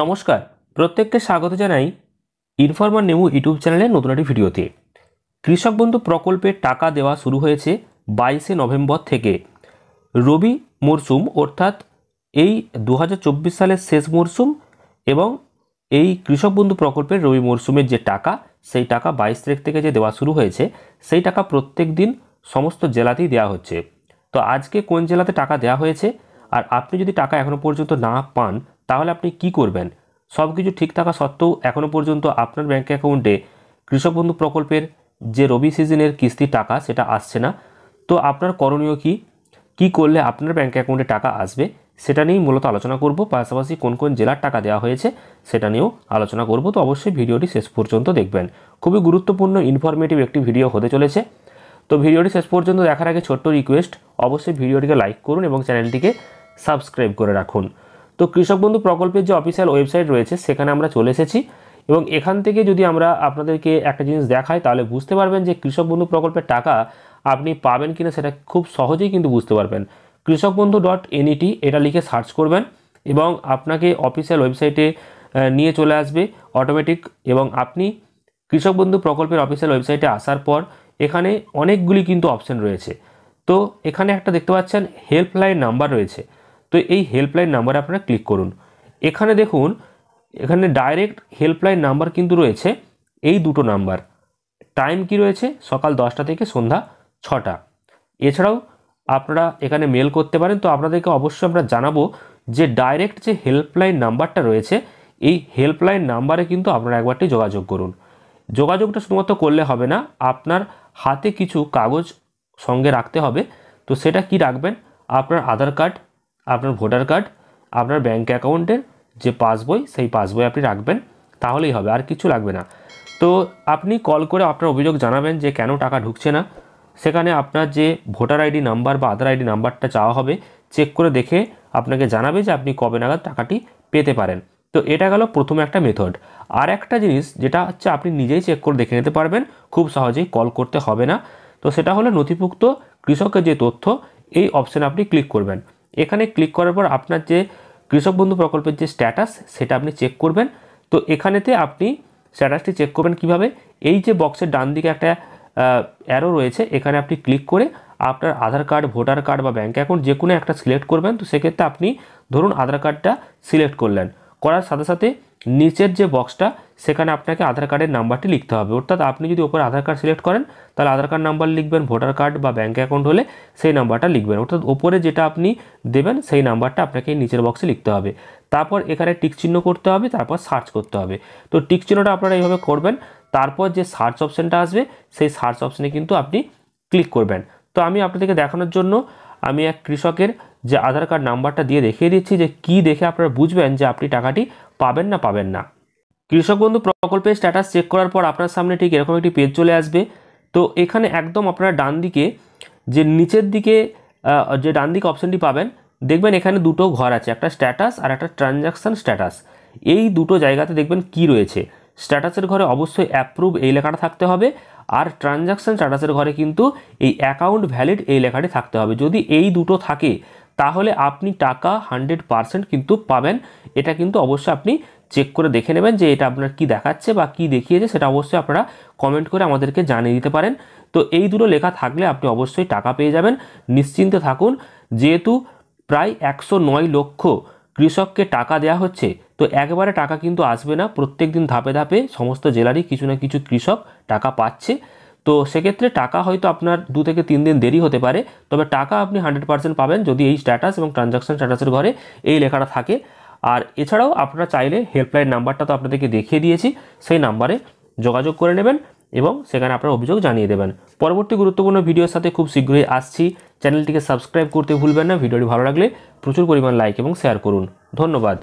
নমস্কার প্রত্যেককে স্বাগত জানাই ইনফরমার নেমু ইউটিউব চ্যানেলে নতুন একটি ভিডিওতে কৃষক বন্ধু প্রকল্পের টাকা দেওয়া শুরু হয়েছে বাইশে নভেম্বর থেকে রবি মরশুম অর্থাৎ এই দু সালের শেষ মরশুম এবং এই কৃষক বন্ধু প্রকল্পের রবি মরশুমের যে টাকা সেই টাকা বাইশ তারিখ থেকে যে দেওয়া শুরু হয়েছে সেই টাকা প্রত্যেক দিন সমস্ত জেলাতেই দেওয়া হচ্ছে তো আজকে কোন জেলাতে টাকা দেওয়া হয়েছে আর আপনি যদি টাকা এখনও পর্যন্ত না পান তাহলে আপনি কি করবেন সব কিছু ঠিক থাকা সত্ত্বেও এখনও পর্যন্ত আপনার ব্যাঙ্ক অ্যাকাউন্টে কৃষক বন্ধু প্রকল্পের যে রবি সিজনের কিস্তির টাকা সেটা আসছে না তো আপনার করণীয় কি কি করলে আপনার ব্যাঙ্ক অ্যাকাউন্টে টাকা আসবে সেটা নিয়েই মূলত আলোচনা করব পাশাপাশি কোন কোন জেলার টাকা দেওয়া হয়েছে সেটা নিয়েও আলোচনা করব তো অবশ্যই ভিডিওটি শেষ পর্যন্ত দেখবেন খুবই গুরুত্বপূর্ণ ইনফরমেটিভ একটি ভিডিও হতে চলেছে তো ভিডিওটি শেষ পর্যন্ত দেখার আগে ছোট্ট রিকোয়েস্ট অবশ্যই ভিডিওটিকে লাইক করুন এবং চ্যানেলটিকে সাবস্ক্রাইব করে রাখুন তো কৃষক বন্ধু প্রকল্পের যে অফিসিয়াল ওয়েবসাইট রয়েছে সেখানে আমরা চলে এসেছি এবং এখান থেকে যদি আমরা আপনাদেরকে একটা জিনিস দেখাই তাহলে বুঝতে পারবেন যে কৃষক বন্ধু প্রকল্পের টাকা আপনি পাবেন কিনা সেটা খুব সহজেই কিন্তু বুঝতে পারবেন কৃষক বন্ধু ডট এনইটি এটা লিখে সার্চ করবেন এবং আপনাকে অফিসিয়াল ওয়েবসাইটে নিয়ে চলে আসবে অটোমেটিক এবং আপনি কৃষক বন্ধু প্রকল্পের অফিসিয়াল ওয়েবসাইটে আসার পর এখানে অনেকগুলি কিন্তু অপশন রয়েছে তো এখানে একটা দেখতে পাচ্ছেন হেল্পলাইন নাম্বার রয়েছে তো এই হেল্পলাইন নাম্বারে আপনারা ক্লিক করুন এখানে দেখুন এখানে ডাইরেক্ট হেল্পলাইন নাম্বার কিন্তু রয়েছে এই দুটো নাম্বার টাইম কি রয়েছে সকাল দশটা থেকে সন্ধ্যা ছটা এছাড়াও আপনারা এখানে মেল করতে পারেন তো আপনাদেরকে অবশ্যই আমরা জানাবো যে ডাইরেক্ট যে হেল্পলাইন নাম্বারটা রয়েছে এই হেল্পলাইন নাম্বারে কিন্তু আপনারা একবারটি যোগাযোগ করুন যোগাযোগটা শুধুমাত্র করলে হবে না আপনার হাতে কিছু কাগজ সঙ্গে রাখতে হবে তো সেটা কি রাখবেন আপনার আধার কার্ড আপনার ভোটার কার্ড আপনার ব্যাঙ্ক অ্যাকাউন্টের যে পাসবই সেই পাসবই আপনি রাখবেন তাহলেই হবে আর কিছু লাগবে না তো আপনি কল করে আপনার অভিযোগ জানাবেন যে কেন টাকা ঢুকছে না সেখানে আপনার যে ভোটার আইডি নাম্বার বা আধার আইডি নাম্বারটা চাওয়া হবে চেক করে দেখে আপনাকে জানাবে যে আপনি কবে নাগাদ টাকাটি পেতে পারেন তো এটা গেল প্রথম একটা মেথড আর একটা জিনিস যেটা হচ্ছে আপনি নিজেই চেক করে দেখে নিতে পারবেন খুব সহজেই কল করতে হবে না তো সেটা হলো নথিভুক্ত কৃষকের যে তথ্য এই অপশানে আপনি ক্লিক করবেন এখানে ক্লিক করার পর আপনার যে কৃষক বন্ধু প্রকল্পের যে স্ট্যাটাস সেটা আপনি চেক করবেন তো এখানেতে আপনি স্ট্যাটাসটি চেক করবেন কিভাবে এই যে বক্সের ডান দিকে একটা অ্যারো রয়েছে এখানে আপনি ক্লিক করে আপনার আধার কার্ড ভোটার কার্ড বা ব্যাঙ্ক অ্যাকাউন্ট যে কোনো একটা সিলেক্ট করবেন তো সেক্ষেত্রে আপনি ধরুন আধার কার্ডটা সিলেক্ট করলেন করার সাথে সাথে নিচের যে বক্সটা সেখানে আপনাকে আধার কার্ডের নাম্বারটি লিখতে হবে অর্থাৎ আপনি যদি ওপরে আধার কার্ড সিলেক্ট করেন তাহলে আধার কার্ড নাম্বার লিখবেন ভোটার কার্ড বা ব্যাঙ্ক অ্যাকাউন্ট হলে সেই নাম্বারটা লিখবেন অর্থাৎ ওপরে যেটা আপনি দেবেন সেই নাম্বারটা আপনাকে নিচের বক্সে লিখতে হবে তারপর এখানে টিক চিহ্ন করতে হবে তারপর সার্চ করতে হবে তো টিক চিহ্নটা আপনারা এইভাবে করবেন তারপর যে সার্চ অপশানটা আসবে সেই সার্চ অপশানে কিন্তু আপনি ক্লিক করবেন তো আমি আপনাদেরকে দেখানোর জন্য আমি এক কৃষকের যে আধার কার্ড নাম্বারটা দিয়ে দেখিয়ে দিচ্ছি যে কি দেখে আপনারা বুঝবেন যে আপনি টাকাটি পাবেন না পাবেন না কৃষক বন্ধু প্রকল্পের স্ট্যাটাস চেক করার পর আপনার সামনে ঠিক এরকম একটি পেজ চলে আসবে তো এখানে একদম আপনার ডান দিকে যে নিচের দিকে যে ডান দিকে অপশানটি পাবেন দেখবেন এখানে দুটো ঘর আছে একটা স্ট্যাটাস আর একটা ট্রানজ্যাকশান স্ট্যাটাস এই দুটো জায়গাতে দেখবেন কি রয়েছে স্ট্যাটাসের ঘরে অবশ্যই অ্যাপ্রুভ এই লেখাটা থাকতে হবে আর ট্রানজ্যাকশান স্ট্যাটাসের ঘরে কিন্তু এই অ্যাকাউন্ট ভ্যালিড এই লেখাটি থাকতে হবে যদি এই দুটো থাকে তাহলে আপনি টাকা হান্ড্রেড পারসেন্ট কিন্তু পাবেন এটা কিন্তু অবশ্যই আপনি চেক করে দেখে নেবেন যে এটা আপনার কি দেখাচ্ছে বা কি দেখিয়েছে সেটা অবশ্যই আপনারা কমেন্ট করে আমাদেরকে জানিয়ে দিতে পারেন তো এই দুটো লেখা থাকলে আপনি অবশ্যই টাকা পেয়ে যাবেন নিশ্চিন্তে থাকুন যেহেতু প্রায় একশো নয় লক্ষ কৃষককে টাকা দেয়া হচ্ছে তো একবারে টাকা কিন্তু আসবে না প্রত্যেক দিন ধাপে ধাপে সমস্ত জেলারই কিছু না কিছু কৃষক টাকা পাচ্ছে তো সেক্ষেত্রে টাকা হয়তো আপনার দু থেকে তিন দিন দেরি হতে পারে তবে টাকা আপনি হান্ড্রেড পার্সেন্ট পাবেন যদি এই স্ট্যাটাস এবং ট্রানজাকশান স্ট্যাটাসের ঘরে এই লেখাটা থাকে আর এছাড়াও আপনারা চাইলে হেল্পলাইন নাম্বারটা তো আপনাদেরকে দেখিয়ে দিয়েছি সেই নাম্বারে যোগাযোগ করে নেবেন এবং সেখানে আপনার অভিযোগ জানিয়ে দেবেন পরবর্তী গুরুত্বপূর্ণ ভিডিওর সাথে খুব শীঘ্রই আসছি চ্যানেলটিকে সাবস্ক্রাইব করতে ভুলবেন না ভিডিওটি ভালো লাগলে প্রচুর পরিমাণ লাইক এবং শেয়ার করুন ধন্যবাদ